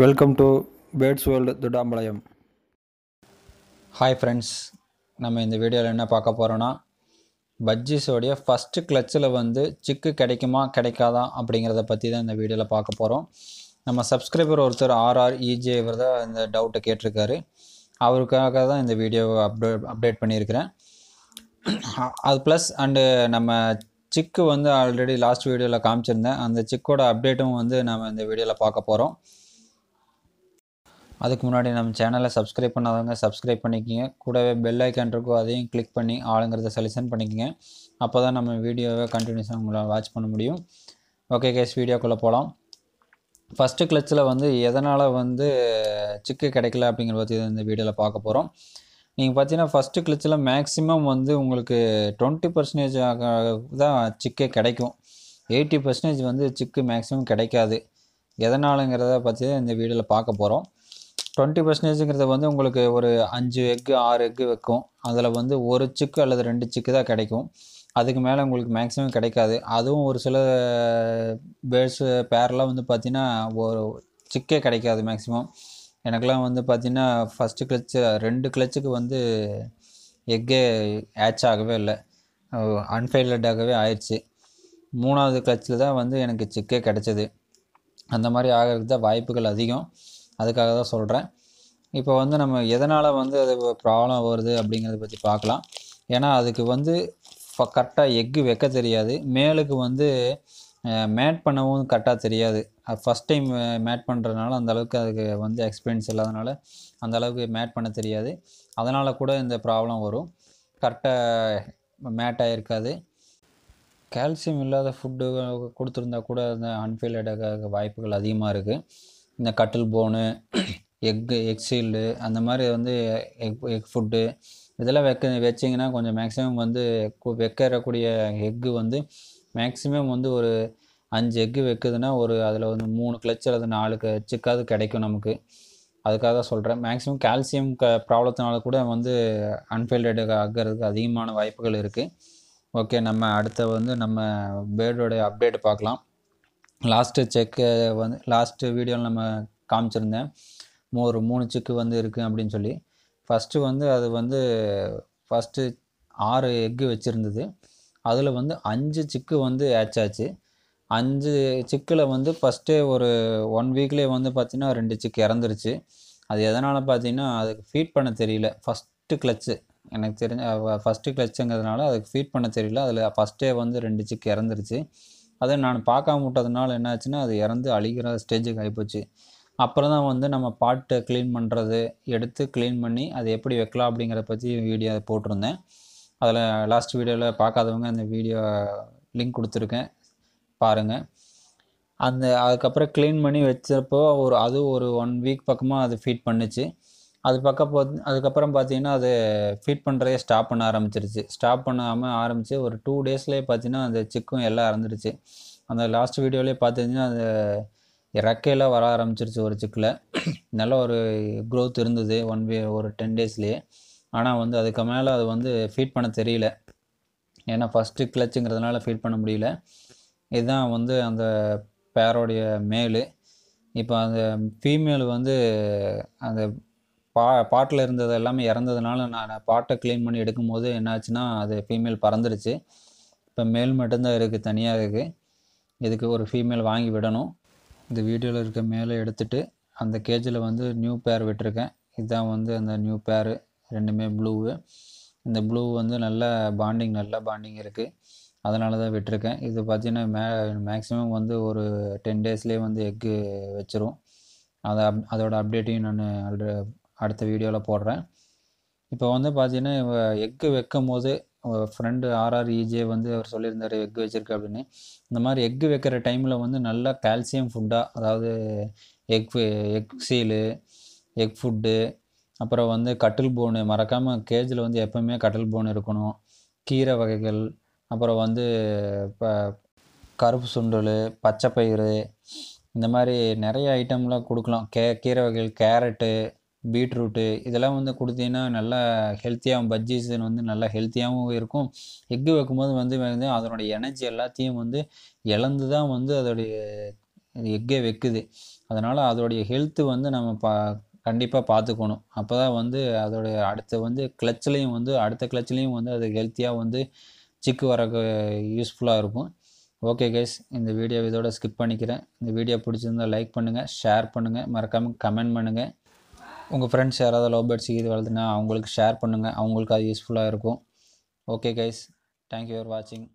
welcome to birds world Thudampalayam hi friends நம்ம இந்த வீடியோவில் என்ன பார்க்க போகிறோன்னா பஜ்ஜிஸோடைய ஃபஸ்ட்டு கிளச்சில் வந்து சிக்கு கிடைக்குமா கிடைக்காதா அப்படிங்கிறத பற்றி தான் இந்த வீடியோவில் பார்க்க போகிறோம் நம்ம சப்ஸ்கிரைபர் ஒருத்தர் ஆர்ஆர் இஜே இவர் தான் இந்த டவுட்டை கேட்டிருக்காரு அவருக்காக தான் இந்த வீடியோவை அப்டேட் அப்டேட் பண்ணியிருக்கிறேன் அது ப்ளஸ் அண்டு நம்ம சிக்கு வந்து ஆல்ரெடி லாஸ்ட் வீடியோவில் காமிச்சிருந்தேன் அந்த சிக்கோட அப்டேட்டும் வந்து நம்ம இந்த வீடியோவில் பார்க்க போகிறோம் அதுக்கு முன்னாடி நம்ம சேனலை சப்ஸ்கிரைப் பண்ணாதவங்க சப்ஸ்கிரைப் பண்ணிக்கோங்க கூடவே பெல் ஐக்கான் இருக்கோ அதையும் கிளிக் பண்ணி ஆளுங்கிறத செலெக்ஷன் பண்ணிக்கோங்க அப்போ தான் நம்ம வீடியோவை கண்டினியூஸாக உங்களால் வாட்ச் பண்ண முடியும் ஓகே கேஸ் வீடியோக்குள்ளே போகலாம் ஃபஸ்ட்டு கிளச்சில் வந்து எதனால் வந்து சிக்கு கிடைக்கல அப்படிங்கிற பற்றி இந்த வீடியோவில் பார்க்க போகிறோம் நீங்கள் பார்த்தீங்கன்னா ஃபஸ்ட்டு கிளச்சில் மேக்ஸிமம் வந்து உங்களுக்கு டுவெண்ட்டி பர்சன்டேஜ் தான் சிக்கே கிடைக்கும் எயிட்டி பர்சன்டேஜ் வந்து சிக்கு மேக்ஸிமம் கிடைக்காது எதனாலுங்கிறத பற்றி இந்த வீடியோவில் பார்க்க போகிறோம் டுவெண்ட்டி பர்சன்டேஜுங்கிறது வந்து உங்களுக்கு ஒரு அஞ்சு எக்கு ஆறு எக்கு வைக்கும் அதில் வந்து ஒரு சிக்கு அல்லது ரெண்டு சிக்கு தான் கிடைக்கும் அதுக்கு மேலே உங்களுக்கு மேக்ஸிமம் கிடைக்காது அதுவும் ஒரு சில பேர்ஸு பேரெலாம் வந்து பார்த்தீங்கன்னா ஒரு சிக்கே கிடைக்காது மேக்ஸிமம் எனக்கெலாம் வந்து பார்த்திங்கன்னா ஃபஸ்ட்டு கிளச்சு ரெண்டு கிளச்சுக்கு வந்து எக்கே ஹேட்ச் ஆகவே இல்லை ஆகவே ஆயிடுச்சு மூணாவது கிளச்சில் தான் வந்து எனக்கு சிக்கே கிடச்சிது அந்த மாதிரி ஆகிறதுக்கு தான் வாய்ப்புகள் அதிகம் அதுக்காக தான் சொல்கிறேன் இப்போ வந்து நம்ம எதனால் வந்து அது ப்ராப்ளம் வருது அப்படிங்கிறத பற்றி பார்க்கலாம் ஏன்னா அதுக்கு வந்து கரெக்டாக எக்கு வைக்க தெரியாது மேலுக்கு வந்து மேட் பண்ணவும் கரெக்டாக தெரியாது ஃபஸ்ட் டைம் மேட் பண்ணுறதுனால அந்தளவுக்கு அதுக்கு வந்து எக்ஸ்பீரியன்ஸ் இல்லாதனால அந்த அளவுக்கு மேட் பண்ண தெரியாது அதனால் கூட இந்த ப்ராப்ளம் வரும் கரெக்டாக மேட் ஆகிருக்காது கால்சியம் இல்லாத ஃபுட்டு கொடுத்துருந்தா கூட அந்த அன்ஃபீல்டாக வாய்ப்புகள் அதிகமாக இருக்குது இந்த கட்டில் போனு எக்கு எக் ஷீல்டு அந்த மாதிரி வந்து எக் எக் ஃபுட்டு இதெல்லாம் வைக்க வச்சிங்கன்னா கொஞ்சம் மேக்ஸிமம் வந்து வைக்கிறக்கூடிய எக்கு வந்து மேக்ஸிமம் வந்து ஒரு அஞ்சு எக்கு வைக்குதுன்னா ஒரு அதில் வந்து மூணு கிளச் அல்லது நாலு கிளச்சுக்காவது கிடைக்கும் நமக்கு அதுக்காக தான் சொல்கிறேன் மேக்ஸிமம் கால்சியம் க ப்ராப்ளத்தினால கூட வந்து அன்ஃபீல்டு ஆகிறதுக்கு அதிகமான வாய்ப்புகள் இருக்குது ஓகே நம்ம அடுத்த வந்து நம்ம பேர்டோடைய அப்டேட் பார்க்கலாம் லாஸ்ட்டு செக்கு uh, வந்து லாஸ்ட்டு வீடியோவில் நம்ம காமிச்சிருந்தேன் ஒரு மூணு செக்கு வந்து இருக்குது அப்படின்னு சொல்லி ஃபஸ்ட்டு வந்து அது வந்து ஃபஸ்ட்டு ஆறு எக்கு வச்சுருந்தது அதில் வந்து அஞ்சு சிக்கு வந்து ஹேட்ச் ஆச்சு அஞ்சு சிக்கில் வந்து ஃபஸ்ட்டே ஒரு ஒன் வீக்லேயே வந்து பார்த்திங்கன்னா ரெண்டு சிக்கு இறந்துருச்சு அது எதனால் பார்த்தீங்கன்னா அதுக்கு ஃபீட் பண்ண தெரியல ஃபஸ்ட்டு கிளச்சு எனக்கு தெரிஞ்ச ஃபஸ்ட்டு கிளச்சுங்கிறதுனால அதுக்கு ஃபீட் பண்ண தெரியல அதில் ஃபஸ்ட்டே வந்து ரெண்டு சிக்கு இறந்துருச்சு அதை நான் பார்க்காம விட்டதுனால என்ன ஆச்சுன்னா அது இறந்து அழிகிற ஸ்டேஜுக்கு ஆகிப்போச்சு அப்புறம் தான் வந்து நம்ம பாட்டை க்ளீன் பண்ணுறது எடுத்து க்ளீன் பண்ணி அதை எப்படி வைக்கலாம் அப்படிங்கிறத பற்றி வீடியோ போட்டிருந்தேன் அதில் லாஸ்ட் வீடியோவில் பார்க்காதவங்க அந்த வீடியோ லிங்க் கொடுத்துருக்கேன் பாருங்கள் அந்த அதுக்கப்புறம் க்ளீன் பண்ணி வச்சப்போ ஒரு அது ஒரு ஒன் வீக் பக்கமாக அது ஃபீட் பண்ணுச்சு அது பக்கம் போ அதுக்கப்புறம் பார்த்தீங்கன்னா அது ஃபீட் பண்ணுறதே ஸ்டாப் பண்ண ஆரம்பிச்சிருச்சு ஸ்டாப் பண்ணாமல் ஆரம்பித்து ஒரு டூ டேஸ்லேயே பார்த்தீங்கன்னா அந்த சிக்கும் எல்லாம் இறந்துருச்சு அந்த லாஸ்ட் வீடியோலேயே பார்த்தீங்கன்னா அந்த இறக்கையெல்லாம் வர ஆரம்பிச்சிருச்சு ஒரு சிக்கில் நல்ல ஒரு க்ரோத் இருந்தது ஒன் வே ஒரு டென் டேஸ்லேயே ஆனால் வந்து அதுக்கு மேலே அது வந்து ஃபீட் பண்ண தெரியல ஏன்னா ஃபஸ்ட்டு கிளச்சுங்கிறதுனால ஃபீட் பண்ண முடியல இதுதான் வந்து அந்த பேரோடைய மேலு இப்போ அந்த ஃபீமேல் வந்து அந்த பா பாட்டில் இருந்தது எல்லாமே இறந்ததுனால நான் பாட்டை க்ளீன் பண்ணி எடுக்கும்போது என்னாச்சுன்னா அது ஃபீமேல் பறந்துடுச்சு இப்போ மேல் மட்டும்தான் இருக்குது தனியாக இருக்குது இதுக்கு ஒரு ஃபீமேல் வாங்கி விடணும் இந்த வீடியோவில் இருக்க மேலே எடுத்துட்டு அந்த கேஜில் வந்து நியூ பேர் விட்டுருக்கேன் இதுதான் வந்து அந்த நியூ பேர் ரெண்டுமே ப்ளூவு இந்த ப்ளூ வந்து நல்ல பாண்டிங் நல்ல பாண்டிங் இருக்குது அதனால தான் விட்டுருக்கேன் இது பார்த்திங்கன்னா மே மேக்ஸிமம் வந்து ஒரு டென் டேஸ்லேயே வந்து எக்கு வச்சிரும் அதை அப் அதோட அப்டேட்டையும் நான் ஆல்ரெடி அடுத்த வீடியோவில் போடுறேன் இப்போ வந்து பார்த்தீங்கன்னா எக்கு வைக்கும் போது ஃப்ரெண்டு ஆர்ஆர்இஜே வந்து அவர் சொல்லியிருந்தார் எக் வச்சுருக்கு அப்படின்னு இந்த மாதிரி எக் வைக்கிற டைமில் வந்து நல்லா கால்சியம் ஃபுட்டாக அதாவது egg egg shell egg food அப்புறம் வந்து கட்டில் போனு மறக்காமல் கேஜில் வந்து எப்போவுமே கட்டில் போன் இருக்கணும் கீரை வகைகள் அப்புறம் வந்து இப்போ கருப்பு சுண்டல் பச்சை பயிறு இந்த மாதிரி நிறைய ஐட்டம்லாம் கொடுக்கலாம் கே கீரை வகைகள் கேரட்டு பீட்ரூட்டு இதெல்லாம் வந்து கொடுத்தீங்கன்னா நல்லா ஹெல்த்தியாகவும் பஜ்ஜி சீசன் வந்து நல்லா ஹெல்த்தியாகவும் இருக்கும் எக்கு வைக்கும்போது வந்து வந்து அதனுடைய எனர்ஜி எல்லாத்தையும் வந்து இழந்து தான் வந்து அதோடைய எக்கே வைக்குது அதனால் அதோடைய ஹெல்த்து வந்து நம்ம பா கண்டிப்பாக பார்த்துக்கணும் அப்போ தான் வந்து அதோடைய அடுத்த வந்து கிளச்சிலையும் வந்து அடுத்த கிளச்சிலையும் வந்து அது ஹெல்த்தியாக வந்து சிக்கு வர யூஸ்ஃபுல்லாக இருக்கும் ஓகே கேஸ் இந்த வீடியோ இதோட ஸ்கிப் பண்ணிக்கிறேன் இந்த வீடியோ பிடிச்சிருந்தால் லைக் பண்ணுங்கள் ஷேர் பண்ணுங்கள் மறக்காமல் கமெண்ட் பண்ணுங்கள் உங்கள் ஃப்ரெண்ட்ஸ் யாராவது லவ் பேர்ட்ஸ் இது வளர்த்துனா அவங்களுக்கு ஷேர் பண்ணுங்கள் அவங்களுக்கு அது யூஸ்ஃபுல்லாக இருக்கும் ஓகே கைஸ் தேங்க்யூ ஃபார் வாட்சிங்